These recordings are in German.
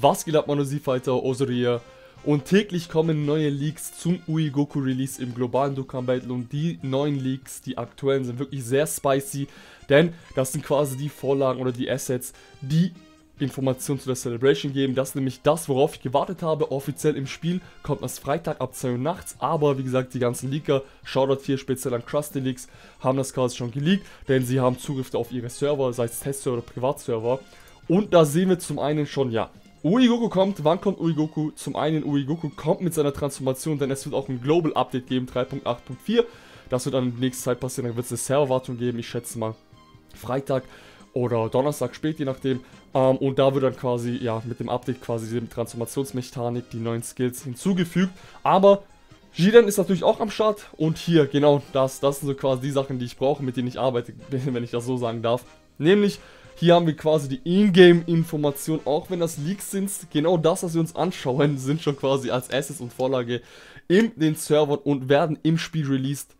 Was geht ab, Manosifighter, Osori hier. Und täglich kommen neue Leaks zum Ui Goku Release im globalen Dokkan Battle und die neuen Leaks, die aktuellen, sind wirklich sehr spicy, denn das sind quasi die Vorlagen oder die Assets, die Informationen zu der Celebration geben. Das ist nämlich das, worauf ich gewartet habe. Offiziell im Spiel kommt das Freitag ab 2 Uhr nachts. Aber wie gesagt, die ganzen Leaker, Shoutout hier speziell an Krusty Leaks, haben das quasi schon geleakt, denn sie haben Zugriff auf ihre Server, sei es Testserver oder Privatserver. Und da sehen wir zum einen schon, ja, Uigoku kommt, wann kommt Uigoku? Zum einen, Uigoku kommt mit seiner Transformation, denn es wird auch ein Global Update geben, 3.8.4. Das wird dann in nächster Zeit passieren, dann wird es eine Serverwartung geben, ich schätze mal Freitag oder Donnerstag spät, je nachdem. Ähm, und da wird dann quasi, ja, mit dem Update quasi die Transformationsmechanik, die neuen Skills hinzugefügt. Aber Jiren ist natürlich auch am Start und hier, genau das, das sind so quasi die Sachen, die ich brauche, mit denen ich arbeite, wenn ich das so sagen darf. Nämlich hier haben wir quasi die Ingame-Information, auch wenn das Leaks sind, genau das, was wir uns anschauen, sind schon quasi als Assets und Vorlage in den Servern und werden im Spiel released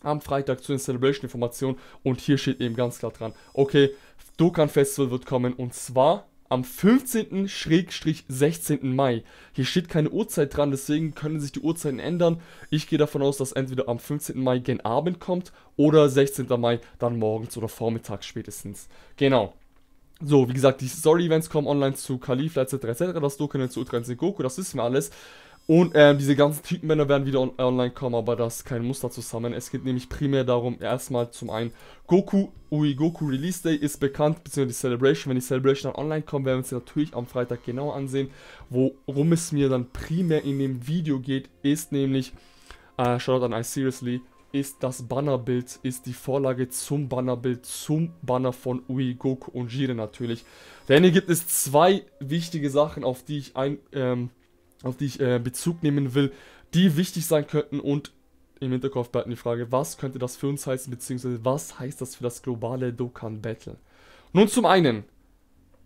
am Freitag zu den Celebration-Informationen und hier steht eben ganz klar dran, okay, Dokkan Festival wird kommen und zwar am 15.-16. Mai. Hier steht keine Uhrzeit dran, deswegen können sich die Uhrzeiten ändern. Ich gehe davon aus, dass entweder am 15. Mai gen Abend kommt oder 16. Mai dann morgens oder vormittags spätestens. Genau. So, wie gesagt, die Story-Events kommen online zu Kalifla etc. etc. Das Doku zu Ultra Goku, das wissen wir alles. Und äh, diese ganzen Typenmänner werden wieder on online kommen, aber das ist kein Muster zusammen. Es geht nämlich primär darum, erstmal zum einen, Goku, Ui Goku Release Day ist bekannt, beziehungsweise die Celebration. Wenn die Celebration dann online kommt, werden wir uns natürlich am Freitag genau ansehen. Worum es mir dann primär in dem Video geht, ist nämlich, äh, Shoutout an I Seriously, ist das Bannerbild, ist die Vorlage zum Bannerbild, zum Banner von Ui, Goku und Jiren natürlich. Denn hier gibt es zwei wichtige Sachen, auf die ich ein, ähm, auf die ich äh, Bezug nehmen will, die wichtig sein könnten und im Hinterkopf behalten die Frage, was könnte das für uns heißen, beziehungsweise was heißt das für das globale Dokkan Battle? Nun zum einen,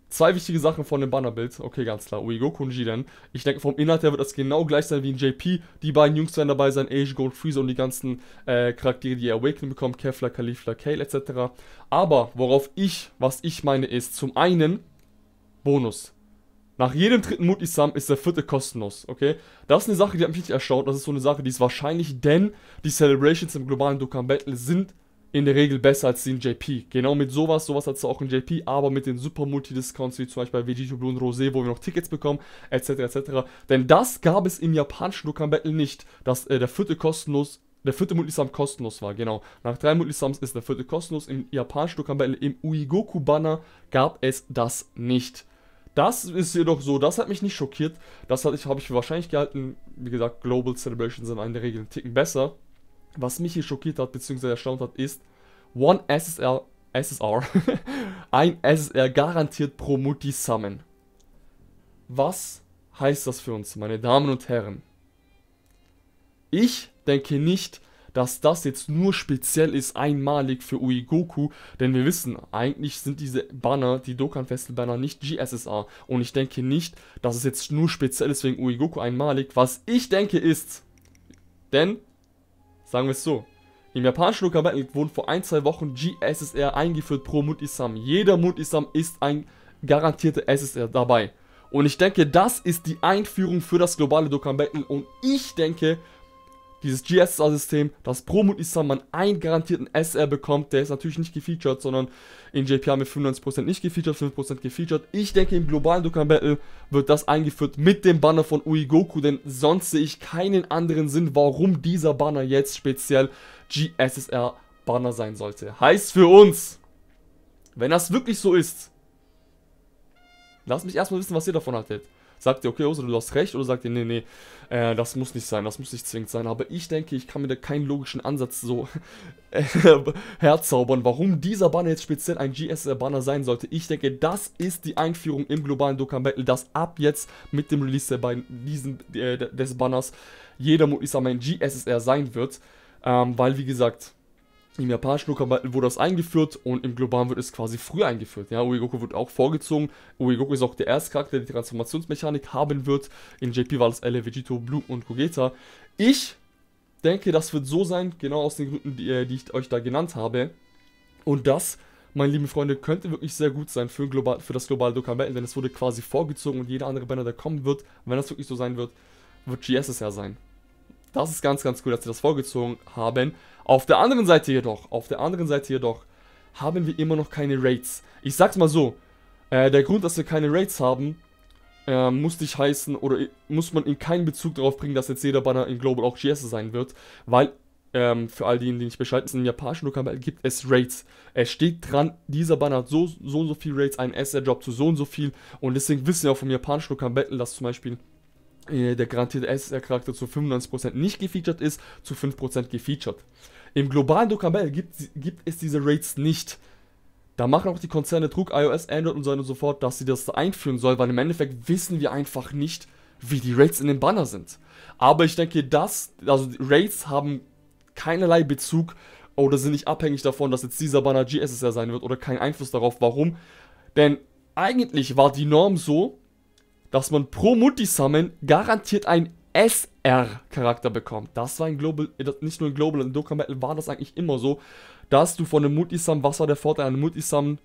zwei wichtige Sachen von dem Bannerbild, okay, ganz klar, Uigoku und Jiren. Ich denke, vom Inhalt her wird das genau gleich sein wie in JP, die beiden Jungs werden dabei sein, Age, Gold, Freezer und die ganzen äh, Charaktere, die Awakening bekommen, Kefla, Kalifla, Kale etc. Aber, worauf ich, was ich meine ist, zum einen, Bonus. Nach jedem dritten Multisum ist der vierte kostenlos, okay? Das ist eine Sache, die hat mich nicht erstaunt. Das ist so eine Sache, die ist wahrscheinlich, denn die Celebrations im globalen Dokkan Battle sind in der Regel besser als die in JP. Genau mit sowas, sowas hat es auch in JP, aber mit den super Multi-Discounts, wie zum Beispiel bei Vegito Blue und Rosé, wo wir noch Tickets bekommen, etc., etc. Denn das gab es im japanischen Dokkan Battle nicht, dass äh, der vierte kostenlos der vierte Mutlisam kostenlos war, genau. Nach drei Multisums ist der vierte kostenlos. Im japanischen Dokkan Battle im Uigoku-Banner gab es das nicht. Das ist jedoch so, das hat mich nicht schockiert. Das habe ich für wahrscheinlich gehalten. Wie gesagt, Global Celebrations sind in der Regel einen Ticken besser. Was mich hier schockiert hat, beziehungsweise erstaunt hat, ist One SSR, SSR ein SSR garantiert pro Multi-Summon. Was heißt das für uns, meine Damen und Herren? Ich denke nicht, dass das jetzt nur speziell ist, einmalig für Uigoku, denn wir wissen, eigentlich sind diese Banner, die Dokkan-Festival-Banner, nicht GSSR. Und ich denke nicht, dass es jetzt nur speziell ist wegen Uigoku einmalig. Was ich denke ist, denn, sagen wir es so, im japanischen Dokkan-Battle wurden vor ein, zwei Wochen GSSR eingeführt pro Mutisam. Jeder Mutisam ist ein garantierter SSR dabei. Und ich denke, das ist die Einführung für das globale Dokkan Battle. Und ich denke, dieses GSSR-System, dass pro Mut man einen garantierten SR bekommt, der ist natürlich nicht gefeatured, sondern in JPA mit 95% nicht gefeatured, 5% gefeatured. Ich denke, im globalen Dokkan Battle wird das eingeführt mit dem Banner von Uigoku, denn sonst sehe ich keinen anderen Sinn, warum dieser Banner jetzt speziell GSSR-Banner sein sollte. Heißt für uns, wenn das wirklich so ist, lasst mich erstmal wissen, was ihr davon haltet. Sagt ihr, okay, also du hast recht, oder sagt ihr, nee, nee, äh, das muss nicht sein, das muss nicht zwingend sein. Aber ich denke, ich kann mir da keinen logischen Ansatz so äh, herzaubern, warum dieser Banner jetzt speziell ein GS-Banner sein sollte. Ich denke, das ist die Einführung im globalen Dokkan Battle, dass ab jetzt mit dem Release der beiden, diesen, äh, des Banners jeder Mutisama ein GSSR sein wird. Ähm, weil, wie gesagt, im japanischen Lokal wurde das eingeführt und im globalen wird es quasi früh eingeführt. Ja, Uigoku wird auch vorgezogen. Uigoku ist auch der erste Charakter, der die Transformationsmechanik haben wird. In JP war das L, Vegito, Blue und Gogeta. Ich denke, das wird so sein, genau aus den Gründen, die, äh, die ich euch da genannt habe. Und das, meine lieben Freunde, könnte wirklich sehr gut sein für, global, für das globale Dokkan Battle, denn es wurde quasi vorgezogen und jeder andere Banner, der kommen wird, wenn das wirklich so sein wird, wird ja sein. Das ist ganz, ganz cool, dass sie das vorgezogen haben. Auf der anderen Seite jedoch, auf der anderen Seite jedoch, haben wir immer noch keine Raids. Ich sag's mal so, äh, der Grund, dass wir keine Raids haben, äh, muss nicht heißen, oder muss man in keinen Bezug darauf bringen, dass jetzt jeder Banner in Global auch GS sein wird, weil, ähm, für all diejenigen, die nicht bescheiden sind, im japanischen Lokal gibt es Raids. Es steht dran, dieser Banner hat so, so und so viel Raids, ein SR-Job zu so und so viel, und deswegen wissen wir auch vom japanischen Lokal Battle, dass zum Beispiel äh, der garantierte SSR-Charakter zu 95% nicht gefeatured ist, zu 5% gefeatured. Im globalen Dokument gibt, gibt, es diese Rates nicht. Da machen auch die Konzerne Druck, iOS, Android und so weiter und so fort, dass sie das einführen sollen, weil im Endeffekt wissen wir einfach nicht, wie die Rates in dem Banner sind. Aber ich denke, dass, also Rates haben keinerlei Bezug oder sind nicht abhängig davon, dass jetzt dieser Banner GSSR sein wird oder keinen Einfluss darauf, warum. Denn eigentlich war die Norm so, dass man pro Multisammeln garantiert ein SR-Charakter bekommt. Das war in Global, äh, nicht nur in Global, in Dokkan Battle war das eigentlich immer so, dass du von einem Multisam, was war der Vorteil an Multisam?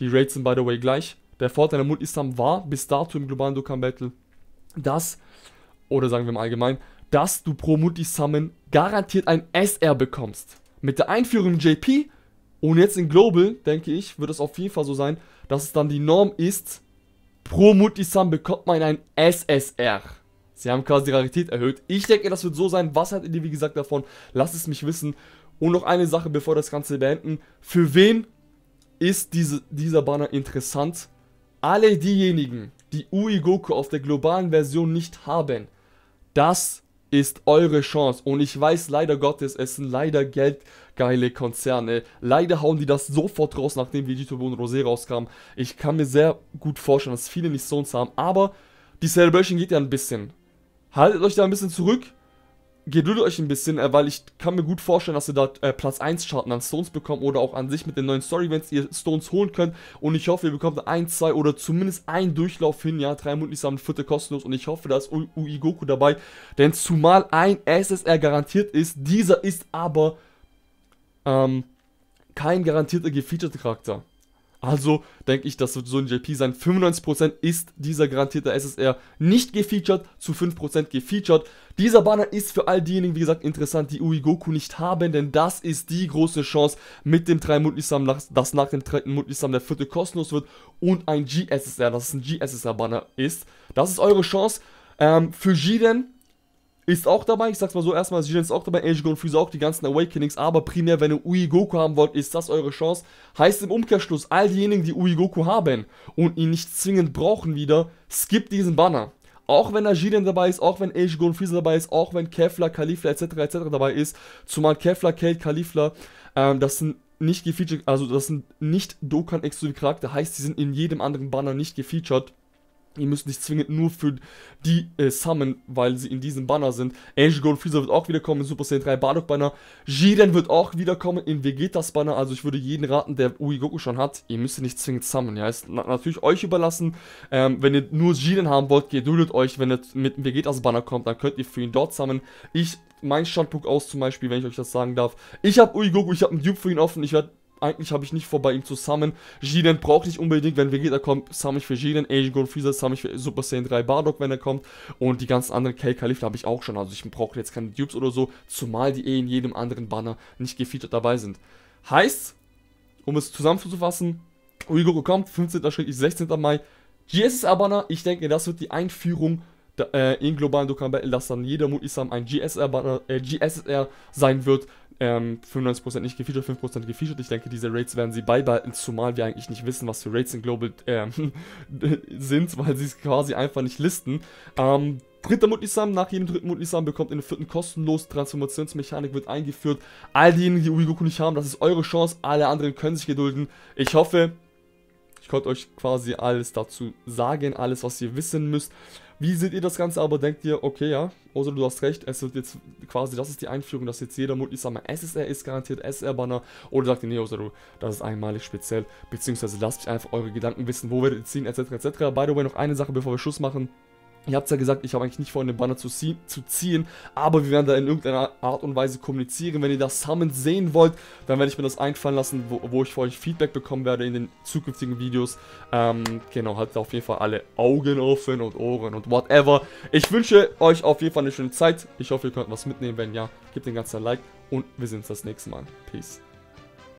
Die Rates sind by the way gleich. Der Vorteil an Multisam war bis dato im globalen Dokkan Battle, dass, oder sagen wir im Allgemeinen, dass du pro Multisummen garantiert ein SR bekommst. Mit der Einführung im JP und jetzt in Global, denke ich, wird es auf jeden Fall so sein, dass es dann die Norm ist, Pro Multisum bekommt man einen SSR. Sie haben quasi die Rarität erhöht. Ich denke, das wird so sein. Was haltet ihr, wie gesagt, davon? Lasst es mich wissen. Und noch eine Sache, bevor das Ganze beenden. Für wen ist diese, dieser Banner interessant? Alle diejenigen, die Ui Goku auf der globalen Version nicht haben. Das ist eure Chance. Und ich weiß leider Gottes, es sind leider Geld, geile Konzerne. Leider hauen die das sofort raus, nachdem Vegito und Rosé rauskamen. Ich kann mir sehr gut vorstellen, dass viele nicht Stones haben, aber die Celebration geht ja ein bisschen. Haltet euch da ein bisschen zurück, geduldet euch ein bisschen, äh, weil ich kann mir gut vorstellen, dass ihr da äh, Platz 1 Charten an Stones bekommt oder auch an sich mit den neuen Story Events ihr Stones holen könnt und ich hoffe, ihr bekommt 1, 2 oder zumindest einen Durchlauf hin, ja, drei Mundlis haben vierte kostenlos und ich hoffe, da ist UI Goku dabei, denn zumal ein SSR garantiert ist, dieser ist aber ähm, kein garantierter gefeatured Charakter. Also denke ich, das wird so ein JP sein. 95% ist dieser garantierte SSR nicht gefeatured, zu 5% gefeatured. Dieser Banner ist für all diejenigen, wie gesagt, interessant, die Uigoku nicht haben, denn das ist die große Chance mit dem 3 Mutlisam, dass nach dem 3. Mutlisam der vierte kostenlos wird und ein GSSR, dass es ein GSSR-Banner ist. Das ist eure Chance. Ähm, für Jiden ist auch dabei. Ich sag's mal so, erstmal Jiren ist auch dabei, Age und Freezer auch, die ganzen Awakenings. Aber primär, wenn ihr Ui Goku haben wollt, ist das eure Chance. Heißt im Umkehrschluss, all diejenigen, die Ui Goku haben und ihn nicht zwingend brauchen wieder, skippt diesen Banner. Auch wenn Ajiren dabei ist, auch wenn Age und Freezer dabei ist, auch wenn Kefla, Kalifla etc. etc. dabei ist. Zumal Kefla, Kate, Kalifla, ähm, das sind nicht gefeatured, also das sind nicht dokkan exklusive Charakter, heißt, sie sind in jedem anderen Banner nicht gefeatured. Ihr müsst nicht zwingend nur für die äh, summen, weil sie in diesem Banner sind. Angel Gold Freezer wird auch wiederkommen in Super Saiyan 3 Bardock Banner. Jiren wird auch wiederkommen in Vegetas Banner. Also ich würde jeden raten, der Ui Goku schon hat, ihr müsst ihn nicht zwingend summen. Ja, ist na natürlich euch überlassen. Ähm, wenn ihr nur Jiren haben wollt, geduldet euch. Wenn ihr mit Vegetas Banner kommt, dann könnt ihr für ihn dort summen. Ich, mein Standpunkt aus zum Beispiel, wenn ich euch das sagen darf. Ich habe Ui Goku, ich habe einen Dupe für ihn offen. Ich werde eigentlich habe ich nicht vor, bei ihm zu summen. Jiren brauche ich unbedingt, wenn Vegeta kommt, summe ich für Jiren, Asian Gold Freezer, summe ich für Super Saiyan 3 Bardock, wenn er kommt. Und die ganzen anderen k kalifte habe ich auch schon, also ich brauche jetzt keine Dupes oder so, zumal die eh in jedem anderen Banner nicht gefeatured dabei sind. Heißt, um es zusammenzufassen, Uiguru kommt, 15. Schritt, 16. Mai, GSSR-Banner, ich denke, das wird die Einführung da, äh, in globalen Dokkan Battle, dass dann jeder Mutislam ein GSR, äh, GSR sein wird. Ähm, 95% nicht gefeatured, 5% gefeatured. Ich denke, diese Rates werden sie beibehalten, zumal wir eigentlich nicht wissen, was für Rates in Global äh, sind, weil sie es quasi einfach nicht listen. Ähm, dritter Mutlisam, nach jedem dritten Mutlisam bekommt ihr der vierten kostenlos Transformationsmechanik wird eingeführt. All diejenigen, die Uigoku nicht haben, das ist eure Chance. Alle anderen können sich gedulden. Ich hoffe, ich konnte euch quasi alles dazu sagen, alles, was ihr wissen müsst. Wie seht ihr das Ganze aber? Denkt ihr, okay, ja, also du hast recht, es wird jetzt quasi, das ist die Einführung, dass jetzt jeder Mut, ich sag mal, SSR ist garantiert, SSR-Banner. Oder sagt ihr, nee, also das ist einmalig speziell. Beziehungsweise lasst mich einfach eure Gedanken wissen, wo wir ziehen, etc., etc. By the way, noch eine Sache, bevor wir Schluss machen. Ihr habt ja gesagt, ich habe eigentlich nicht vor, den Banner zu, ziehen, zu ziehen, aber wir werden da in irgendeiner Art und Weise kommunizieren. Wenn ihr das Summon sehen wollt, dann werde ich mir das einfallen lassen, wo, wo ich für euch Feedback bekommen werde in den zukünftigen Videos. Ähm, genau, haltet auf jeden Fall alle Augen offen und Ohren und whatever. Ich wünsche euch auf jeden Fall eine schöne Zeit. Ich hoffe, ihr könnt was mitnehmen. Wenn ja, gebt den ganzen Like und wir sehen uns das nächste Mal. Peace.